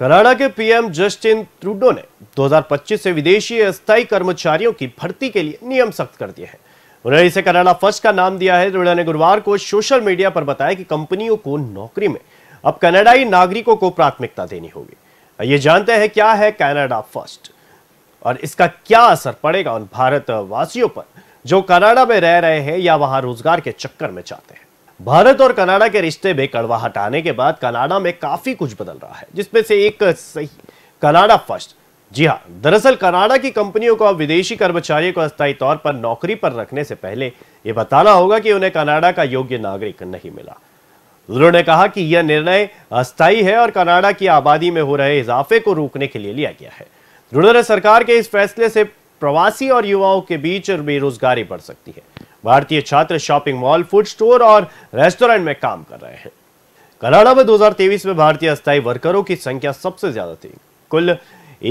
Canada के PM Justin Trudeau ने 2025 से विदेशी अस्थायी कर्मचारियों की भर्ती के लिए नियम सख्त कर दिए हैं उन्होंने इसे कनाडा फर्स्ट का नाम दिया है ट्रूडो ने गुरुवार को सोशल मीडिया पर बताया कि कंपनियों को नौकरी में अब कनाडाई नागरिकों को प्राथमिकता देनी होगी ये जानते हैं क्या है कनाडा फर्स्ट और इसका क्या असर पड़ेगा उन भारतवासियों पर जो कनाडा में रह रहे हैं या वहां रोजगार के चक्कर में जाते हैं भारत और कनाडा के रिश्ते में कड़वाहट आने के बाद कनाडा में काफी कुछ बदल रहा है जिसमें से एक सही कनाडा फर्स्ट जी हाँ दरअसल कनाडा की कंपनियों को अब विदेशी कर्मचारियों को अस्थायी तौर पर नौकरी पर रखने से पहले यह बताना होगा कि उन्हें कनाडा का योग्य नागरिक नहीं मिला उन्होंने कहा कि यह निर्णय अस्थायी है और कनाडा की आबादी में हो रहे इजाफे को रोकने के लिए लिया गया है सरकार के इस फैसले से प्रवासी और युवाओं के बीच बेरोजगारी बढ़ सकती है भारतीय छात्र शॉपिंग मॉल फूड स्टोर और रेस्टोरेंट में काम कर रहे हैं कनाडा में 2023 में भारतीय अस्थायी वर्करों की संख्या सबसे ज्यादा थी कुल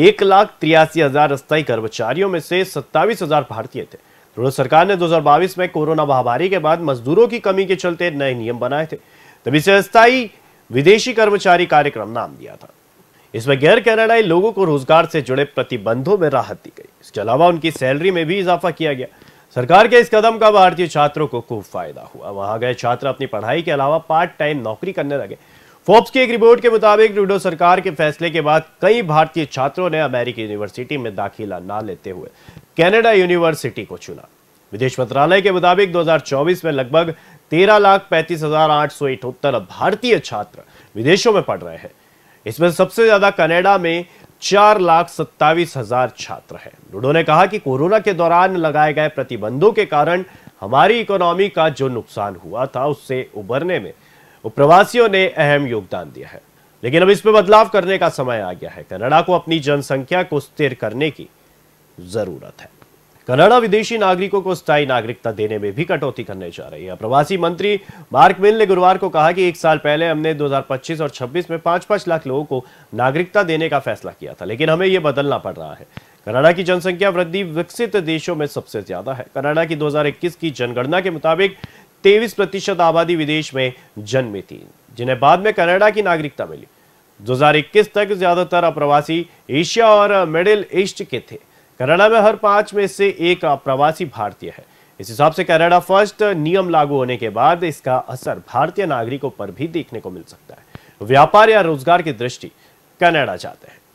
एक लाख तिरासी हजार अस्थायी कर्मचारियों में से सत्तावीस हजार भारतीय थे ट्रूडो सरकार ने 2022 में कोरोना महामारी के बाद मजदूरों की कमी के चलते नए नियम बनाए थे तभी से अस्थायी विदेशी कर्मचारी कार्यक्रम नाम दिया था इसमें गैर कनाडाई लोगों को रोजगार से जुड़े प्रतिबंधों में राहत दी गई इसके अलावा उनकी सैलरी में भी इजाफा किया गया सरकार के इस कदम का भारतीय छात्रों को खूब फायदा हुआ वहां गए छात्र अपनी पढ़ाई के अलावा पार्ट टाइम नौकरी करने लगे फोर्ब्स की एक रिपोर्ट के मुताबिक ट्रूडो सरकार के फैसले के बाद कई भारतीय छात्रों ने अमेरिकी यूनिवर्सिटी में दाखिला ना लेते हुए कैनेडा यूनिवर्सिटी को चुना विदेश मंत्रालय के मुताबिक 2024 में लगभग तेरह लाख पैंतीस हजार आठ सौ इटोत्तर भारतीय छात्र विदेशों में पढ़ रहे हैं इसमें सबसे ज्यादा कनाडा में चार लाख सत्तावीस हजार छात्र हैं ने कहा कि कोरोना के दौरान लगाए गए प्रतिबंधों के कारण हमारी इकोनॉमी का जो नुकसान हुआ था उससे उबरने में प्रवासियों ने अहम योगदान दिया है लेकिन अब इसमें बदलाव करने का समय आ गया है कनाडा को अपनी जनसंख्या को स्थिर करने की जरूरत है कनाडा विदेशी नागरिकों को स्थायी नागरिकता देने में भी कटौती करने जा रही है प्रवासी मंत्री मार्क मिल ने गुरुवार को कहा कि एक साल पहले हमने 2025 और 26 में पांच पांच लाख लोगों को नागरिकता देने का फैसला किया था लेकिन हमें यह बदलना पड़ रहा है कनाडा की जनसंख्या वृद्धि विकसित देशों में सबसे ज्यादा है कनाडा की दो की जनगणना के मुताबिक तेईस प्रतिशत आबादी विदेश में जन्मी थी जिन्हें बाद में कनाडा की नागरिकता मिली 2021 तक ज्यादातर अप्रवासी एशिया और मिडिल ईस्ट के थे कनाडा में हर पांच में से एक प्रवासी भारतीय है इस हिसाब से कनाडा फर्स्ट नियम लागू होने के बाद इसका असर भारतीय नागरिकों पर भी देखने को मिल सकता है व्यापार या रोजगार की दृष्टि कनाडा जाते हैं